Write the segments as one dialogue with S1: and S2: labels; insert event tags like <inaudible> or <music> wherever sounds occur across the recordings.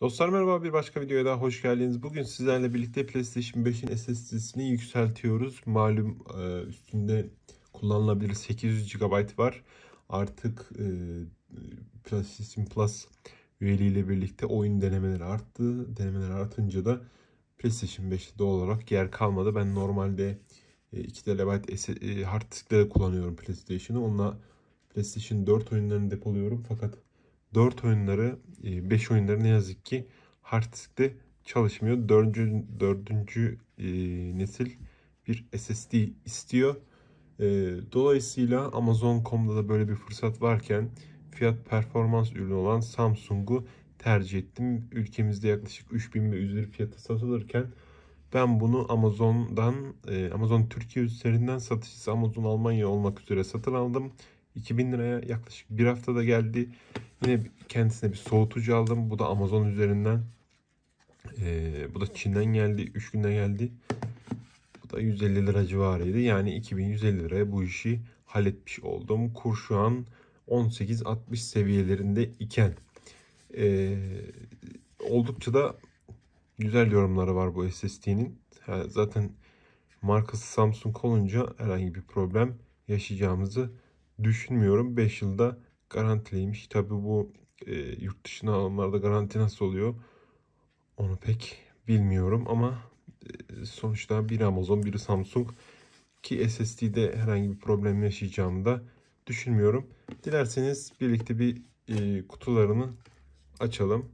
S1: Dostlar merhaba bir başka videoya daha hoş geldiniz. Bugün sizlerle birlikte PlayStation 5'in SSD'sini yükseltiyoruz. Malum e, üstünde kullanılabilir 800 GB var. Artık e, PlayStation Plus üyeliğiyle birlikte oyun denemeleri arttı. Denemeler artınca da PlayStation 5'te doğal olarak yer kalmadı. Ben normalde 2 e, TB hard diskle kullanıyorum PlayStation'ı. Onunla PlayStation 4 oyunlarını depoluyorum fakat 4 oyunları, 5 e, oyunları ne yazık ki hard diskte çalışmıyor. 4. 4. E, nesil bir SSD istiyor. E, dolayısıyla Amazon.com'da da böyle bir fırsat varken fiyat performans ürünü olan Samsung'u tercih ettim. Ülkemizde yaklaşık 3000 ve üzeri fiyata satılırken ben bunu Amazon'dan, Amazon Türkiye üzerinden satışçısı Amazon Almanya olmak üzere satın aldım. 2000 liraya yaklaşık bir haftada geldi. Yine kendisine bir soğutucu aldım. Bu da Amazon üzerinden. Ee, bu da Çin'den geldi. 3 günde geldi. Bu da 150 lira civarıydı. Yani 2150 liraya bu işi halletmiş oldum. Kur şu an 18-60 seviyelerinde iken. Ee, oldukça da güzel yorumları var bu SSD'nin. Yani zaten markası Samsung olunca herhangi bir problem yaşayacağımızı düşünmüyorum. 5 yılda garantileymiş. Tabii bu e, yurt dışına alımlarda garanti nasıl oluyor onu pek bilmiyorum ama e, sonuçta biri Amazon biri Samsung ki SSD'de herhangi bir problem yaşayacağımı da düşünmüyorum. Dilerseniz birlikte bir e, kutularını açalım.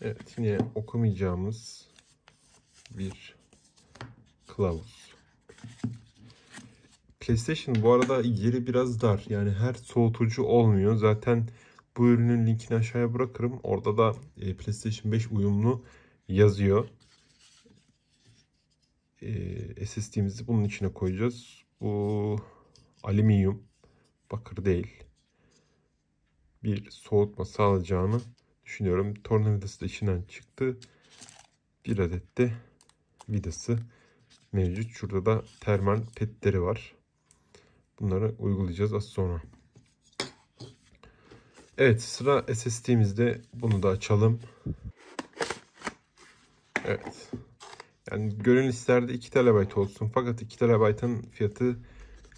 S1: Evet yine okumayacağımız bir kılavuz. PlayStation bu arada yeri biraz dar. Yani her soğutucu olmuyor. Zaten bu ürünün linkini aşağıya bırakırım. Orada da e, PlayStation 5 uyumlu yazıyor. E, SSD'mizi bunun içine koyacağız. Bu alüminyum bakır değil. Bir soğutma sağlayacağını düşünüyorum. Tornavidası da içinden çıktı. Bir adet de vidası mevcut. Şurada da termal petleri var. Bunları uygulayacağız az sonra. Evet sıra SSD'mizde. Bunu da açalım. Evet. Yani görün isterdi 2 TB olsun. Fakat 2 TB'ın fiyatı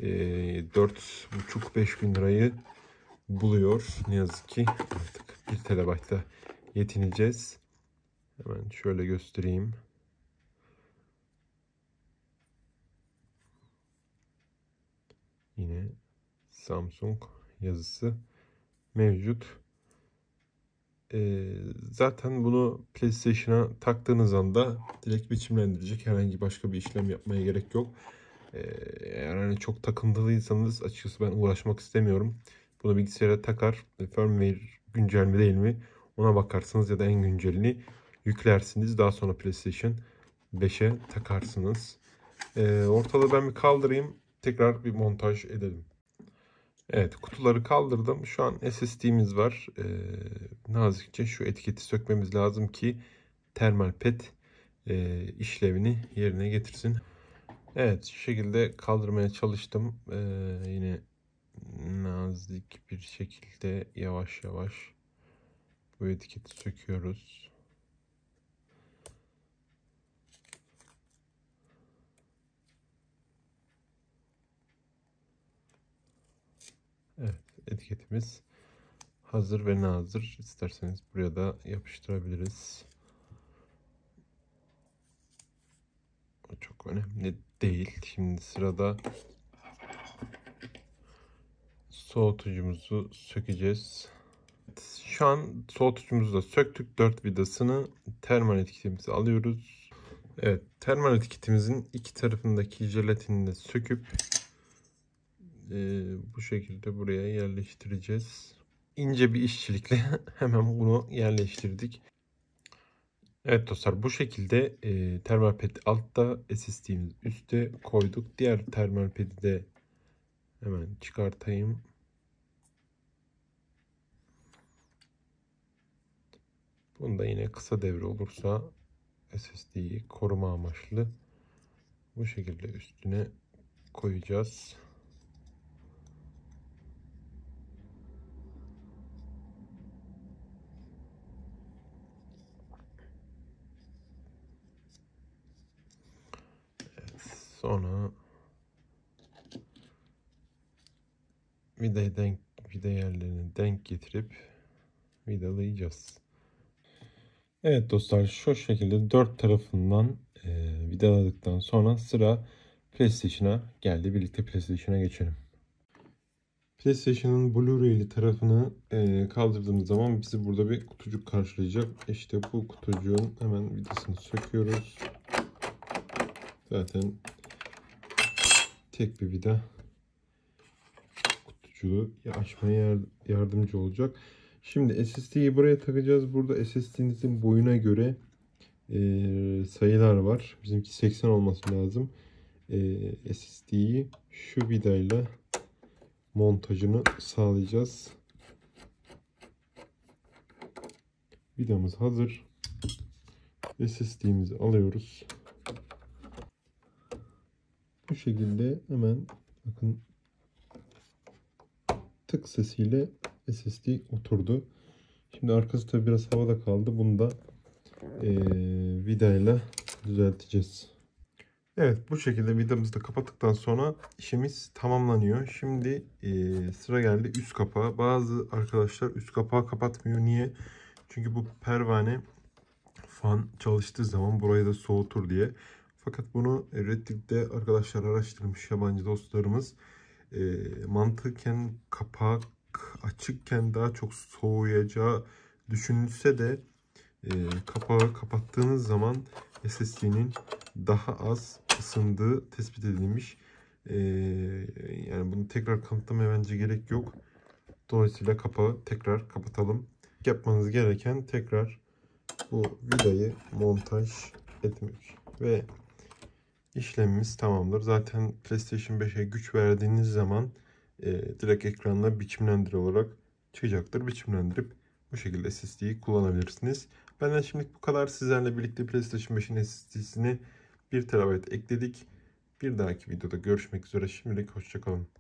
S1: e, 4,5-5 bin lirayı buluyor. Ne yazık ki artık 1 TB'da yetineceğiz. Hemen şöyle göstereyim. yine Samsung yazısı mevcut. Ee, zaten bunu PlayStation'a taktığınız anda direkt biçimlendirecek. Herhangi başka bir işlem yapmaya gerek yok. Ee, eğer hani çok takıntılıysanız açıkçası ben uğraşmak istemiyorum. Bunu bilgisayara takar. Firmware güncel mi değil mi ona bakarsınız ya da en güncelini yüklersiniz. Daha sonra PlayStation 5'e takarsınız. Ee, ortalığı ben bir kaldırayım tekrar bir montaj edelim. Evet kutuları kaldırdım. Şu an SSD'miz var. Ee, nazikçe şu etiketi sökmemiz lazım ki termal pet e, işlevini yerine getirsin. Evet şu şekilde kaldırmaya çalıştım. Ee, yine nazik bir şekilde yavaş yavaş bu etiketi söküyoruz. Evet etiketimiz hazır ve nazır. İsterseniz buraya da yapıştırabiliriz. O çok önemli değil. Şimdi sırada soğutucumuzu sökeceğiz. Şu an soğutucumuzu da söktük. 4 vidasını termal etiketimizi alıyoruz. Evet termal etiketimizin iki tarafındaki jelatini de söküp e, bu şekilde buraya yerleştireceğiz. İnce bir işçilikle <laughs> hemen bunu yerleştirdik. Evet dostlar bu şekilde e, termal pedi altta SSD'miz üstte koyduk. Diğer termal pedi de hemen çıkartayım. Bunda yine kısa devre olursa SSD'yi koruma amaçlı bu şekilde üstüne koyacağız. Sonra vidayı denk, vida yerlerini denk getirip vidalayacağız. Evet dostlar şu şekilde dört tarafından e, vidaladıktan sonra sıra PlayStation'a geldi. Birlikte PlayStation'a geçelim. PlayStation'ın Blu-ray'li tarafını e, kaldırdığımız zaman bizi burada bir kutucuk karşılayacak. İşte bu kutucuğun hemen vidasını söküyoruz. Zaten tek bir vida kutucuğu açmaya yardımcı olacak. Şimdi SSD'yi buraya takacağız. Burada SSD'nizin boyuna göre e, sayılar var. Bizimki 80 olması lazım. E, SSD'yi şu vidayla montajını sağlayacağız. Vidamız hazır. SSD'mizi alıyoruz şu şekilde hemen bakın tık sesiyle SSD oturdu. Şimdi arkası tabi biraz havada kaldı. Bunu da e, vidayla düzelteceğiz. Evet bu şekilde vidamızı da kapattıktan sonra işimiz tamamlanıyor. Şimdi e, sıra geldi üst kapağı. Bazı arkadaşlar üst kapağı kapatmıyor. Niye? Çünkü bu pervane fan çalıştığı zaman burayı da soğutur diye. Fakat bunu e, Reddit'te arkadaşlar araştırmış yabancı dostlarımız. E, mantıken kapak açıkken daha çok soğuyacağı düşünülse de e, kapağı kapattığınız zaman SSD'nin daha az ısındığı tespit edilmiş. E, yani bunu tekrar kanıtlamaya bence gerek yok. Dolayısıyla kapağı tekrar kapatalım. Yapmanız gereken tekrar bu vidayı montaj etmek ve işlemimiz tamamdır. Zaten PlayStation 5'e güç verdiğiniz zaman e, direkt ekranla biçimlendir olarak çıkacaktır. Biçimlendirip bu şekilde SSD'yi kullanabilirsiniz. Benden şimdi bu kadar. Sizlerle birlikte PlayStation 5'in SSD'sini 1 TB ekledik. Bir dahaki videoda görüşmek üzere. Şimdilik hoşçakalın.